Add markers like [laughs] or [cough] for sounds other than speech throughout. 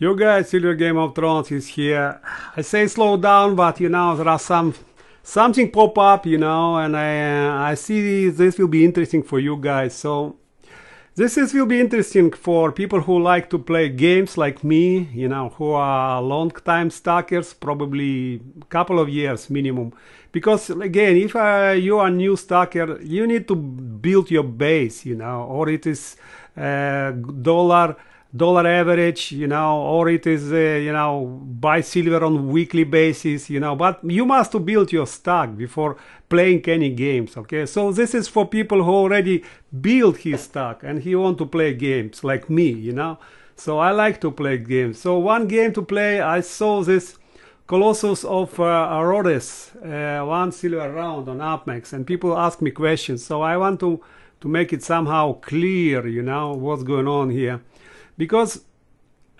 You guys, Silver Game of Thrones is here. I say slow down, but you know there are some something pop up, you know, and I I see this will be interesting for you guys. So this is will be interesting for people who like to play games like me, you know, who are long time stalkers, probably couple of years minimum. Because again, if uh, you are new stalker, you need to build your base, you know, or it is uh, dollar dollar average, you know, or it is, uh, you know, buy silver on weekly basis, you know, but you must build your stock before playing any games, okay? So this is for people who already build his stock and he want to play games like me, you know? So I like to play games. So one game to play, I saw this Colossus of uh, Rhodes, uh, one silver round on Upmax, and people ask me questions. So I want to, to make it somehow clear, you know, what's going on here because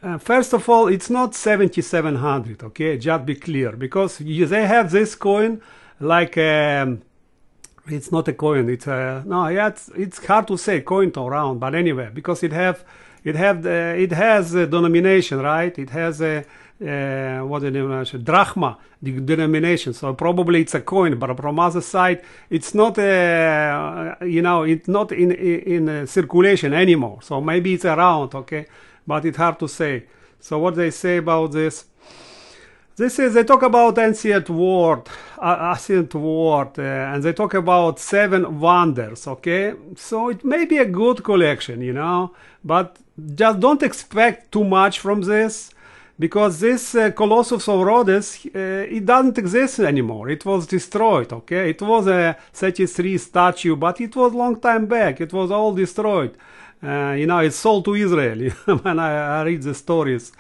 uh, first of all it's not 7700 okay just be clear because they have this coin like um, it's not a coin it's a no yeah it's, it's hard to say coin to round but anyway because it have it have the, it has a denomination right it has a uh, what the denomination? Drachma, the denomination. So probably it's a coin, but from other side, it's not a, eh, eh, you know, it's not in in, in circulation anymore. So maybe it's around, okay, but it's hard to say. So what they say about this? This is they talk about ancient world, uh, ancient world, uh, and they talk about seven wonders. Okay, so it may be a good collection, you know, but just don't expect too much from this because this uh, Colossus of Rhodes uh, it doesn't exist anymore. It was destroyed. Okay, it was a 33 statue, but it was long time back. It was all destroyed. Uh, you know, it's sold to Israel. [laughs] when I, I, read the stories,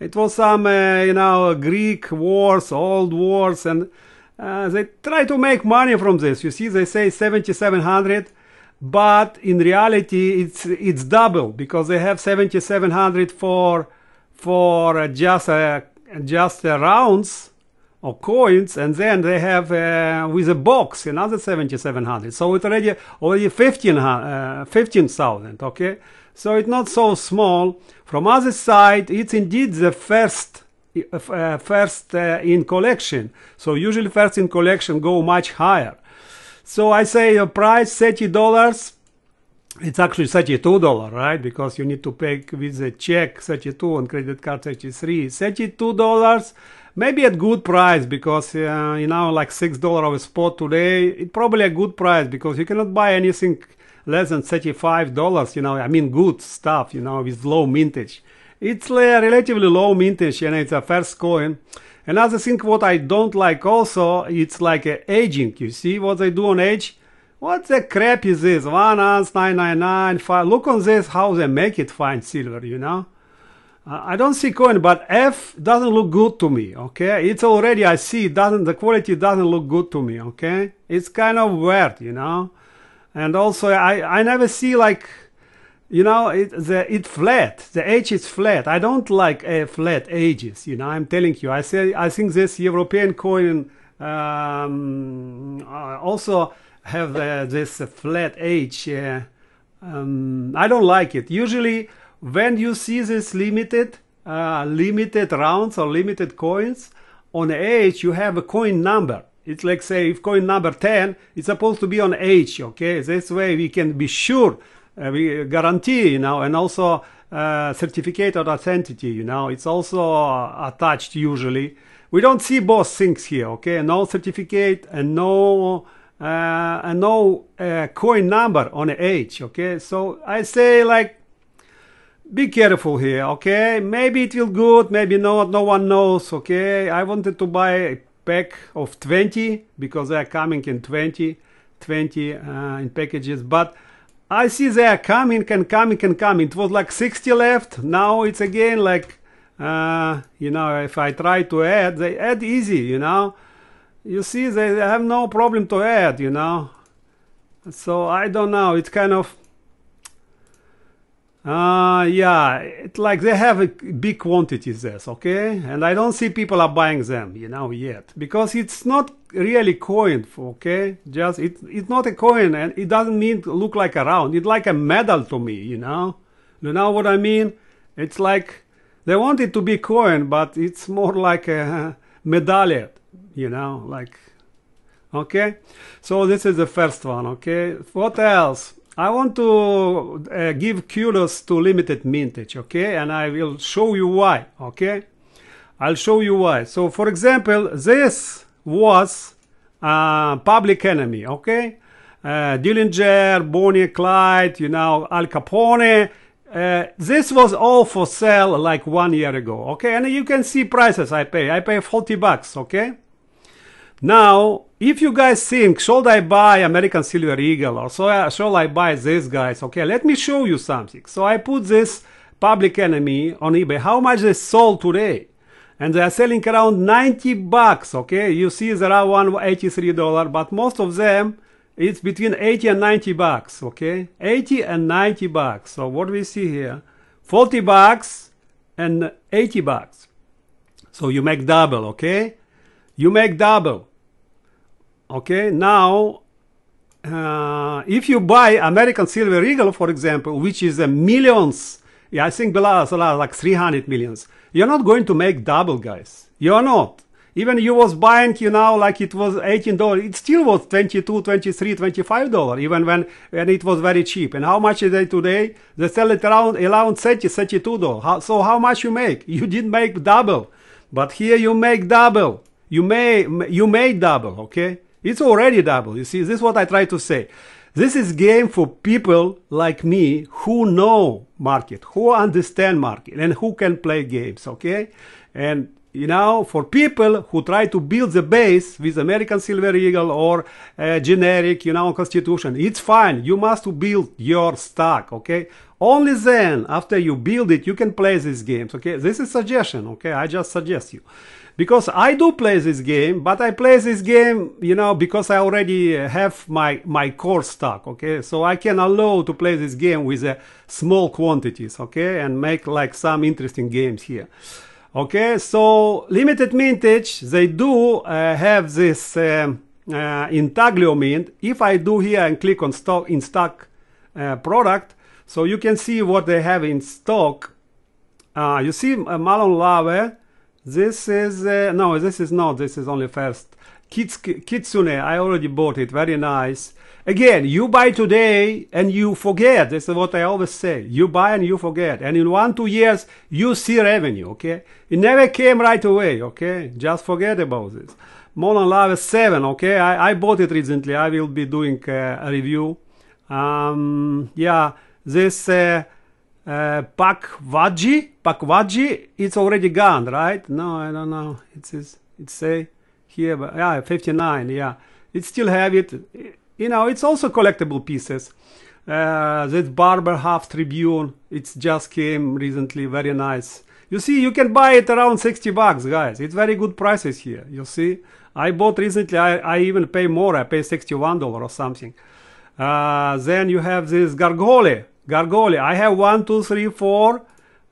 it was some uh, you know Greek wars, old wars, and uh, they try to make money from this. You see, they say 7,700 but in reality it's it's double because they have 7700 for for uh, just uh, just uh, rounds or coins and then they have uh, with a box another 7700 so it's already already 15 uh, 15000 okay so it's not so small from other side it's indeed the first uh, first in collection so usually first in collection go much higher so i say a price 30 dollars it's actually 32 dollar right because you need to pay with a check 32 and credit card 33 32 dollars maybe at good price because uh, you know like six dollar of a spot today It's probably a good price because you cannot buy anything less than 35 dollars you know i mean good stuff you know with low mintage it's relatively low mintage and it's a first coin another thing what i don't like also it's like aging you see what they do on age what the crap is this? One ounce, 999, five. Look on this, how they make it fine silver, you know? I don't see coin, but F doesn't look good to me, okay? It's already, I see, it doesn't, the quality doesn't look good to me, okay? It's kind of weird, you know? And also, I, I never see like, you know, it, the, it flat, the edge is flat. I don't like a uh, flat edges, you know, I'm telling you. I say, I think this European coin um, uh, also, have uh, this flat edge. Uh, um, I don't like it. Usually when you see this limited, uh, limited rounds or limited coins, on edge you have a coin number. It's like say if coin number 10, it's supposed to be on edge, okay? This way we can be sure, uh, we guarantee, you know, and also uh, certificate of authenticity. you know it's also uh, attached usually we don't see both things here okay no certificate and no uh, and no uh, coin number on the H, okay? So I say like, be careful here, okay? Maybe it will good, maybe not, no one knows, okay? I wanted to buy a pack of 20 because they are coming in 20, 20 uh, in packages, but I see they are coming and coming and coming. It was like 60 left, now it's again like, uh, you know, if I try to add, they add easy, you know? you see they have no problem to add you know so I don't know it's kind of uh yeah It's like they have a big quantities there okay and I don't see people are buying them you know yet because it's not really coin okay just it, it's not a coin and it doesn't mean look like a round it's like a medal to me you know you know what I mean it's like they want it to be coin but it's more like a [laughs] medallion you know like okay so this is the first one okay what else I want to uh, give kudos to limited mintage okay and I will show you why okay I'll show you why so for example this was uh, public enemy okay uh, Dillinger, Bonnie Clyde, you know, Al Capone, uh, this was all for sale like one year ago, okay? And you can see prices I pay. I pay 40 bucks, okay? Now, if you guys think, should I buy American Silver Eagle or so, uh, shall I buy these guys? Okay, let me show you something. So I put this Public Enemy on eBay. How much they sold today? And they are selling around 90 bucks, okay? You see there are one $83, but most of them it's between 80 and 90 bucks, okay? 80 and 90 bucks. So what we see here, 40 bucks and 80 bucks. So you make double, okay? You make double. Okay, now uh, if you buy American Silver Eagle, for example, which is a millions, yeah, I think below like 300 millions, you're not going to make double, guys. You're not. Even you was buying, you know, like it was $18, it still was 22, 23, 25 dollars, even when, when it was very cheap. And how much is it today? They sell it around, around 30, 32 dollars. So how much you make? [laughs] You didn't make double, but here you make double. You may, you made double, okay? It's already double. You see, this is what I try to say. This is game for people like me who know market, who understand market and who can play games, okay? And you know, for people who try to build the base with American Silver Eagle or uh, generic, you know, constitution, it's fine. You must build your stock, okay? Only then, after you build it, you can play these games, okay? This is suggestion, okay? I just suggest you because I do play this game, but I play this game, you know, because I already have my, my core stock, okay? So I can allow to play this game with uh, small quantities, okay? And make like some interesting games here. Okay, so limited mintage, they do uh, have this um, uh, intaglio mint. If I do here and click on stock in stock uh, product, so you can see what they have in stock. Uh, you see uh, Malon Lava. This is, uh, no, this is not, this is only first. Kitsune, I already bought it, very nice. Again, you buy today and you forget. This is what I always say. You buy and you forget. And in one, two years, you see revenue, okay? It never came right away, okay? Just forget about this. Modern Love 7, okay? I, I bought it recently. I will be doing uh, a review. Um, yeah, this... Uh, uh, Pakwaji. Pakwaji, it's already gone, right? No, I don't know. It is. It say here, but yeah, 59. Yeah, it still have it. You know, it's also collectible pieces. Uh, that Barber Half Tribune, it just came recently, very nice. You see, you can buy it around 60 bucks, guys. It's very good prices here. You see, I bought recently, I, I even pay more. I pay $61 or something. Uh, then you have this Gargole. Gargoyle. I have one, two, three, four.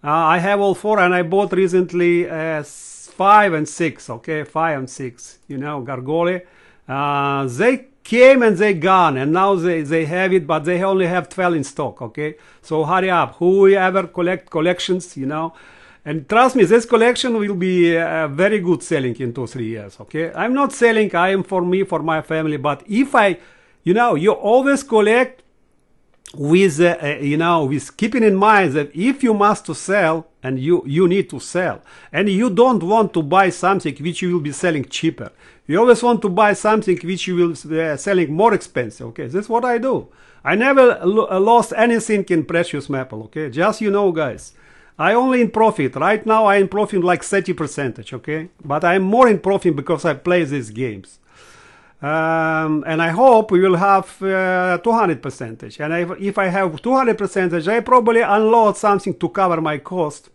Uh, I have all four, and I bought recently uh, five and six. Okay, five and six. You know, Gargoyle. Uh, they came and they gone, and now they they have it, but they only have twelve in stock. Okay, so hurry up. Whoever collect collections, you know. And trust me, this collection will be uh, very good selling in two, three years. Okay, I'm not selling. I am for me, for my family. But if I, you know, you always collect with uh, uh, you know with keeping in mind that if you must to sell and you you need to sell and you don't want to buy something which you will be selling cheaper you always want to buy something which you will uh, selling more expensive okay that's what i do i never uh, lost anything in precious metal okay just you know guys I only in profit. Right now I in profit like 30 percentage, okay? But I'm more in profit because I play these games. Um, and I hope we will have uh, 200 percentage. And if I have 200 percentage, I probably unload something to cover my cost,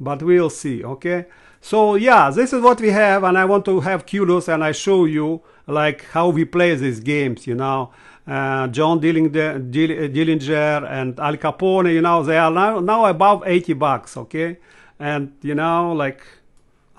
but we'll see. Okay. So yeah, this is what we have, and I want to have kudos and I show you like how we play these games. You know, uh, John Dillinger, Dillinger and Al Capone. You know, they are now now above 80 bucks. Okay, and you know like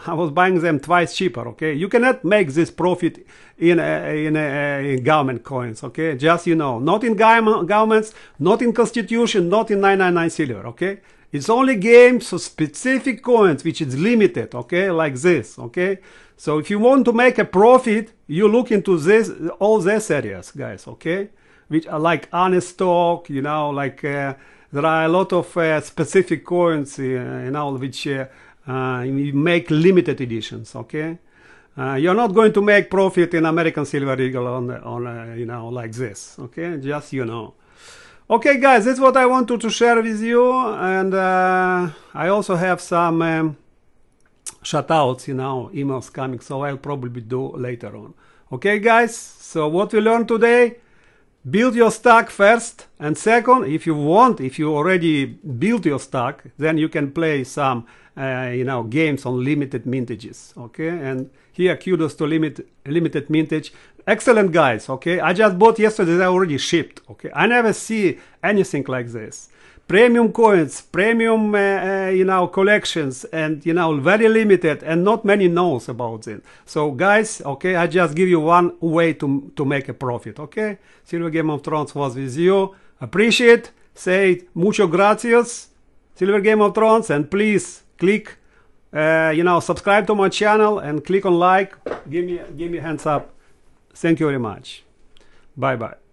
I was buying them twice cheaper. Okay, you cannot make this profit in uh, in, uh, in government coins. Okay, just you know, not in governments, not in constitution, not in 999 silver. Okay, it's only games of specific coins which is limited. Okay, like this. Okay, so if you want to make a profit, you look into this all these areas, guys. Okay, which are like honest stock, you know, like uh, there are a lot of uh, specific coins, uh, you know, which uh, you uh, make limited editions, okay? Uh, you're not going to make profit in American Silver Eagle on, on uh, you know, like this, okay? Just, you know. Okay, guys, that's what I wanted to share with you. And I also have some... Um, shoutouts, you know, emails coming, so I'll probably do later on. Okay, guys, so what we learned today, build your stack first and second if you want if you already built your stack then you can play some uh, you know games on limited mintages okay and here kudos to limit limited mintage excellent guys okay i just bought yesterday they already shipped okay i never see anything like this premium coins, premium, uh, uh, you know, collections, and you know, very limited, and not many knows about it. So, guys, okay, I just give you one way to to make a profit. Okay, Silver Game of Thrones was with you. Appreciate. Say mucho gracias, Silver Game of Thrones, and please click, uh, you know, subscribe to my channel and click on like. Give me give me hands up. Thank you very much. Bye bye.